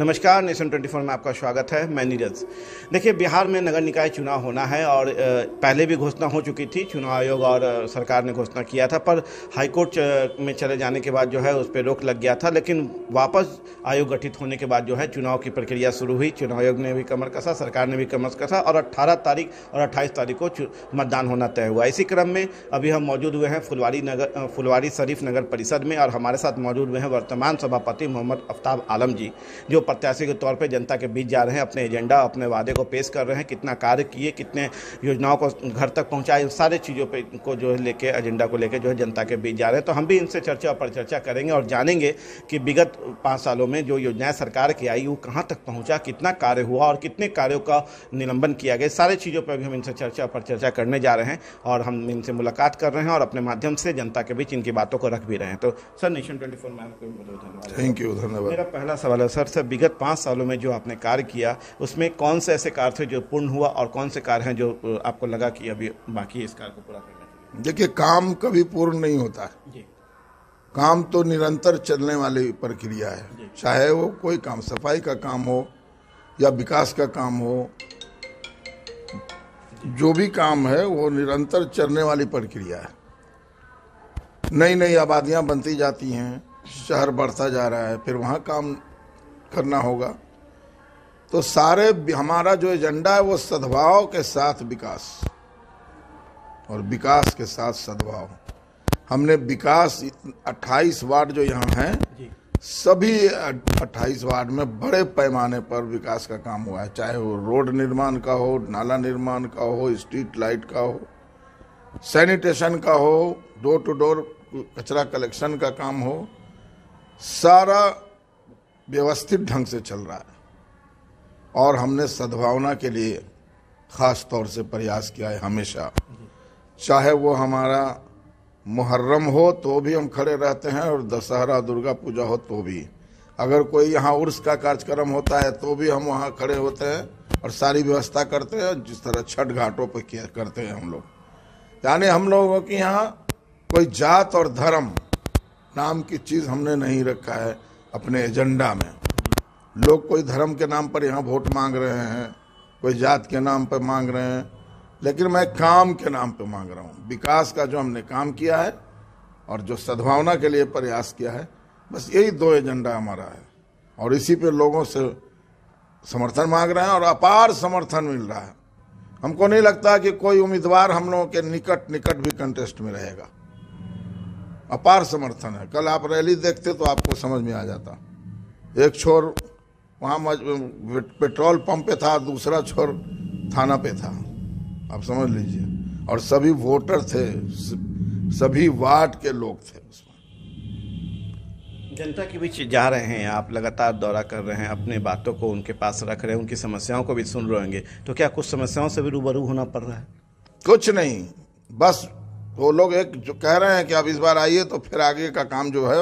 नमस्कार نيشن 24 મે આપકા સ્વાગત હૈ મે નીરજ દેખिए बिहार મે નગર નિકાય ચુનાવ હોના હૈ ઓર પહેલે ભી ઘોષણા હો ચુકી થી ચુનાયયોગ ઓર સરકાર ને ઘોષણા કિયા થા પર હાઈકોર્ટ મે ચલે જانے કે બાદ જો હે ઉસ પે રોક લગ ગયા થા લેકિન વાપસ આયોગ ઘટિત હોને કે બાદ જો હે ચુનાવ કી પ્રક્રિયા શુરુ હુઈ ચુનાયયોગ ને ભી કમર કસા સરકાર ને ભી કમર કસા ઓર 18 તારીખ ઓર 28 તારીખ કો મતદાન હોના તય હુઆ આઈસી ક્રમ મે અભી હમ મોજૂદ હુએ હૈ ફુલવારી નગર ફુલવારી શરીફ નગર પરિષદ મે ઓર હમારે સાથ મોજૂદ મે હ વર્તમાન સભાપતિ મોહમ્મદ અфтаબ आलम जी જો प्रत्याशी के तौर पर जनता के बीच जा रहे हैं अपने एजेंडा अपने वादे को पेश कर रहे हैं कितना कार्य किए कितने योजनाओं को घर तक पहुँचाए सारे चीज़ों पर को जो है लेके एजेंडा को लेकर जो है जनता के बीच जा रहे हैं तो हम भी इनसे चर्चा और परिचर्चा करेंगे और जानेंगे कि विगत पाँच सालों में जो योजनाएं सरकार की आई वो कहाँ तक पहुँचा कितना कार्य हुआ और कितने कार्यों का निलंबन किया गया सारे चीज़ों पर भी हम इनसे चर्चा और परिचर्चा करने जा रहे हैं और हम इनसे मुलाकात कर रहे हैं और अपने माध्यम से जनता के बीच इनकी बातों को रख भी रहे हैं तो sir nation twenty four ma'am को धन्यवाद थैंक यू धन्यवाद मेरा पहला सवाल है सर सर विगत पाँच सालों में जो आपने कार्य किया उसमें कौन से ऐसे कार्य थे जो पूर्ण हुआ और कौन से कार्य हैं जो आपको लगा कि अभी बाकी है इस कार्य को पूरा करना देखिए काम कभी पूर्ण नहीं होता है काम तो निरंतर चलने वाली प्रक्रिया है चाहे वो कोई काम सफाई का काम हो या विकास का काम हो जो भी काम है वो निरंतर चलने वाली प्रक्रिया है नई नई आबादियाँ बनती जाती हैं शहर बढ़ता जा रहा है फिर वहाँ काम करना होगा तो सारे हमारा जो एजेंडा है वो सद्भाव के साथ विकास और विकास के साथ सद्भाव हमने विकास 28 वार्ड जो यहाँ हैं सभी 28 वार्ड में बड़े पैमाने पर विकास का काम हुआ है चाहे वो रोड निर्माण का हो नाला निर्माण का हो स्ट्रीट लाइट का हो सैनिटेशन का हो डोर टू डोर कचरा कलेक्शन का काम हो सारा व्यवस्थित ढंग से चल रहा है और हमने सद्भावना के लिए ख़ास तौर से प्रयास किया है हमेशा चाहे वो हमारा मुहर्रम हो तो भी हम खड़े रहते हैं और दशहरा दुर्गा पूजा हो तो भी अगर कोई यहाँ उर्स का कार्यक्रम होता है तो भी हम वहाँ खड़े होते हैं और सारी व्यवस्था करते हैं जिस तरह छठ घाटों पर किया करते हैं हम लोग यानी हम लोगों के यहाँ कोई जात और धर्म नाम की चीज़ हमने नहीं रखा है अपने एजेंडा में लोग कोई धर्म के नाम पर यहाँ वोट मांग रहे हैं कोई जात के नाम पर मांग रहे हैं लेकिन मैं काम के नाम पर मांग रहा हूँ विकास का जो हमने काम किया है और जो सद्भावना के लिए प्रयास किया है बस यही दो एजेंडा हमारा है और इसी पे लोगों से समर्थन मांग रहे हैं और अपार समर्थन मिल रहा है हमको नहीं लगता कि कोई उम्मीदवार हम लोगों के निकट निकट भी कंटेस्ट में रहेगा अपार समर्थन है कल आप रैली देखते तो आपको समझ में आ जाता एक छोर वहाँ पेट्रोल पंप पे था दूसरा छोर थाना पे था आप समझ लीजिए और सभी वोटर थे सभी वार्ड के लोग थे उसमें जनता के बीच जा रहे हैं आप लगातार दौरा कर रहे हैं अपने बातों को उनके पास रख रहे हैं उनकी समस्याओं को भी सुन रहे होंगे तो क्या कुछ समस्याओं से भी रूबरू होना पड़ रहा है कुछ नहीं बस तो लोग एक जो कह रहे हैं कि अब इस बार आइए तो फिर आगे का काम जो है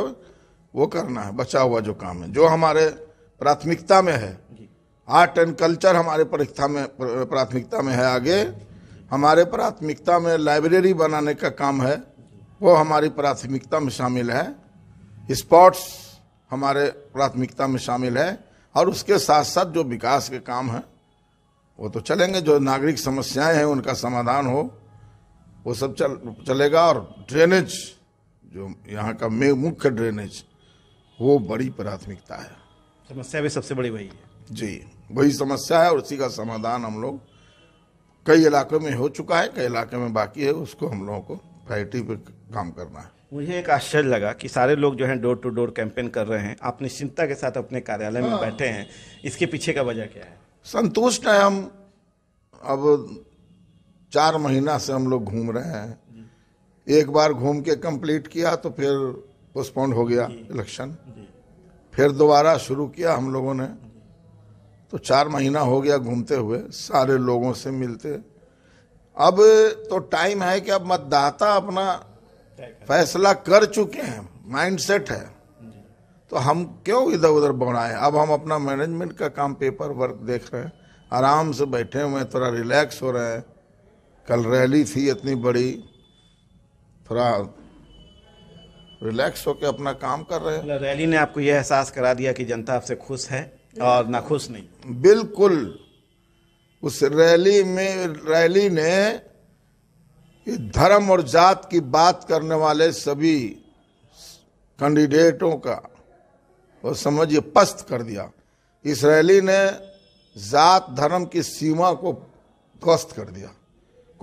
वो करना है बचा हुआ जो काम है जो हमारे प्राथमिकता में है आर्ट एंड कल्चर हमारे परीक्षा में प्राथमिकता में है आगे हमारे प्राथमिकता में लाइब्रेरी बनाने का काम है वो हमारी प्राथमिकता में शामिल है स्पोर्ट्स हमारे प्राथमिकता में शामिल है और उसके साथ साथ जो विकास के काम हैं वो तो चलेंगे जो नागरिक समस्याएं हैं उनका समाधान हो वो सब चल चलेगा और ड्रेनेज जो यहाँ का मुख्य ड्रेनेज वो बड़ी प्राथमिकता है समस्या भी सबसे बड़ी वही है जी वही समस्या है और उसी का समाधान हम लोग कई इलाकों में हो चुका है कई इलाके में बाकी है उसको हम लोगों को प्रायोरिटी पर काम करना है मुझे एक आश्चर्य लगा कि सारे लोग जो हैं डोर टू डोर कैंपेन कर रहे हैं आप निश्चिंता के साथ अपने कार्यालय में हाँ। बैठे हैं इसके पीछे का वजह क्या है संतुष्ट है हम अब चार महीना से हम लोग घूम रहे हैं एक बार घूम के कंप्लीट किया तो फिर पोस्टपोन्ड हो गया इलेक्शन फिर दोबारा शुरू किया हम लोगों ने तो चार महीना हो गया घूमते हुए सारे लोगों से मिलते अब तो टाइम है कि अब मतदाता अपना फैसला कर चुके हैं माइंडसेट है तो हम क्यों इधर उधर बढ़ाएं अब हम अपना मैनेजमेंट का काम पेपर वर्क देख रहे हैं आराम से बैठे हुए हैं थोड़ा रिलैक्स हो रहे हैं कल रैली थी इतनी बड़ी थोड़ा रिलैक्स होकर अपना काम कर रहे हैं मतलब रैली ने आपको यह एहसास करा दिया कि जनता आपसे खुश है और ना खुश नहीं बिल्कुल उस रैली में रैली ने धर्म और जात की बात करने वाले सभी कैंडिडेटों का वो समझिए पस्त कर दिया इस रैली ने जात धर्म की सीमा को ध्वस्त कर दिया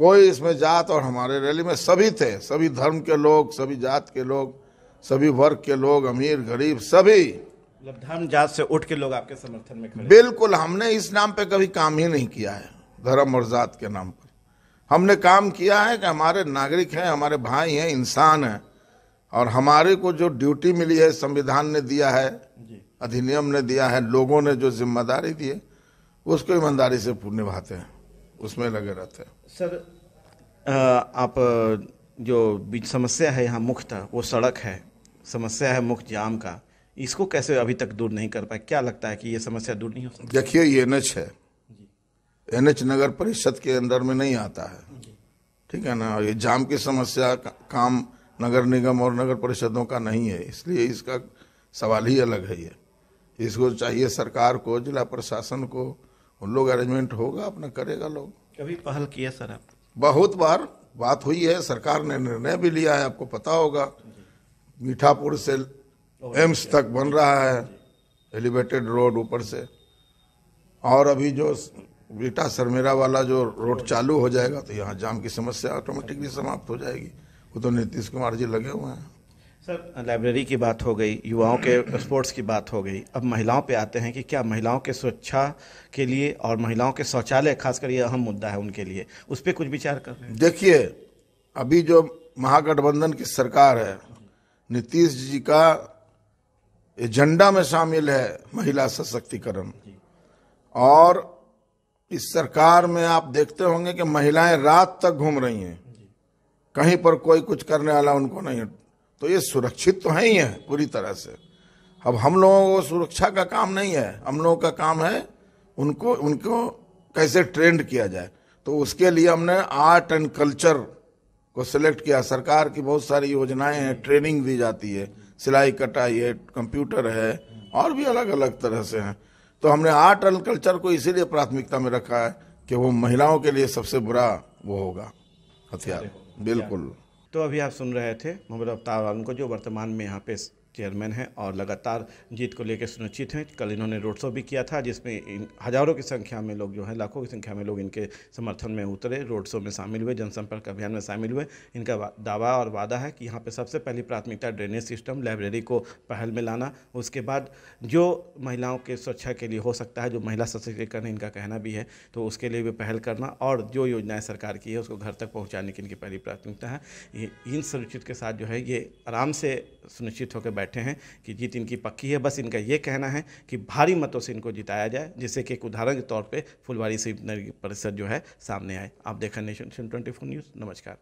कोई इसमें जात और हमारे रैली में सभी थे सभी धर्म के लोग सभी जात के लोग सभी वर्ग के लोग अमीर गरीब सभी मतलब धर्म जात से उठ के लोग आपके समर्थन में खड़े बिल्कुल हमने इस नाम पे कभी काम ही नहीं किया है धर्म और जात के नाम पर हमने काम किया है कि हमारे नागरिक हैं हमारे भाई हैं इंसान हैं और हमारे को जो ड्यूटी मिली है संविधान ने दिया है अधिनियम ने दिया है लोगों ने जो जिम्मेदारी दी है उसको ईमानदारी से पूर्ण निभाते हैं उसमें लगे रहते हैं सर आप जो बीच समस्या है यहाँ मुख्यतः वो सड़क है समस्या है मुख्य जाम का इसको कैसे अभी तक दूर नहीं कर पाए क्या लगता है कि ये समस्या दूर नहीं हो सकती देखिए ये एन एच है एन एच नगर परिषद के अंदर में नहीं आता है ठीक है ना ये जाम की समस्या का, काम नगर निगम और नगर परिषदों का नहीं है इसलिए इसका सवाल ही अलग है ये इसको चाहिए सरकार को जिला प्रशासन को उन लोग अरेंजमेंट होगा अपना करेगा लोग कभी पहल किया सर आप बहुत बार बात हुई है सरकार ने निर्णय भी लिया है आपको पता होगा मीठापुर से एम्स तक बन रहा है एलिवेटेड रोड ऊपर से और अभी जो बेटा सरमेरा वाला जो रोड चालू हो जाएगा तो यहाँ जाम की समस्या ऑटोमेटिकली समाप्त हो जाएगी वो तो नीतीश कुमार जी लगे हुए हैं सर लाइब्रेरी की बात हो गई युवाओं के स्पोर्ट्स की बात हो गई अब महिलाओं पे आते हैं कि क्या महिलाओं के सुरक्षा के लिए और महिलाओं के शौचालय खासकर ये अहम मुद्दा है उनके लिए उस पर कुछ विचार कर रहे हैं देखिए अभी जो महागठबंधन की सरकार है नीतीश जी का एजेंडा में शामिल है महिला सशक्तिकरण और इस सरकार में आप देखते होंगे कि महिलाएं रात तक घूम रही हैं कहीं पर कोई कुछ करने वाला उनको नहीं तो ये सुरक्षित तो है ही है पूरी तरह से अब हम लोगों को सुरक्षा का काम नहीं है हम लोगों का काम है उनको उनको कैसे ट्रेंड किया जाए तो उसके लिए हमने आर्ट एंड कल्चर को सिलेक्ट किया सरकार की बहुत सारी योजनाएं हैं ट्रेनिंग दी जाती है सिलाई कटाई है कंप्यूटर है और भी अलग अलग तरह से हैं तो हमने आर्ट एंड कल्चर को इसीलिए प्राथमिकता में रखा है कि वो महिलाओं के लिए सबसे बुरा वो होगा हथियार बिल्कुल तो अभी आप सुन रहे थे मोहम्मद अफ्तार आलम को जो वर्तमान में यहाँ पे चेयरमैन हैं और लगातार जीत को लेकर सुनिश्चित हैं कल इन्होंने रोड शो भी किया था जिसमें हज़ारों की संख्या में लोग जो हैं लाखों की संख्या में लोग इनके समर्थन में उतरे रोड शो में शामिल हुए जनसंपर्क अभियान में शामिल हुए इनका दावा और वादा है कि यहाँ पर सबसे पहली प्राथमिकता ड्रेनेज सिस्टम लाइब्रेरी को पहल में लाना उसके बाद जो महिलाओं के सुरक्षा के लिए हो सकता है जो महिला सशक्तिकरण इनका कहना भी है तो उसके लिए भी पहल करना और जो योजनाएँ सरकार की है उसको घर तक पहुँचाने की इनकी पहली प्राथमिकता है इन सुनिश्चित के साथ जो है ये आराम से सुनिश्चित होकर बैठ बैठे हैं कि जीत इनकी पक्की है बस इनका ये कहना है कि भारी मतों से इनको जिताया जाए जिससे कि एक उदाहरण के तौर पर फुलवारी से परिषद जो है सामने आए आप देखा नेशन ट्वेंटी न्यूज़ नमस्कार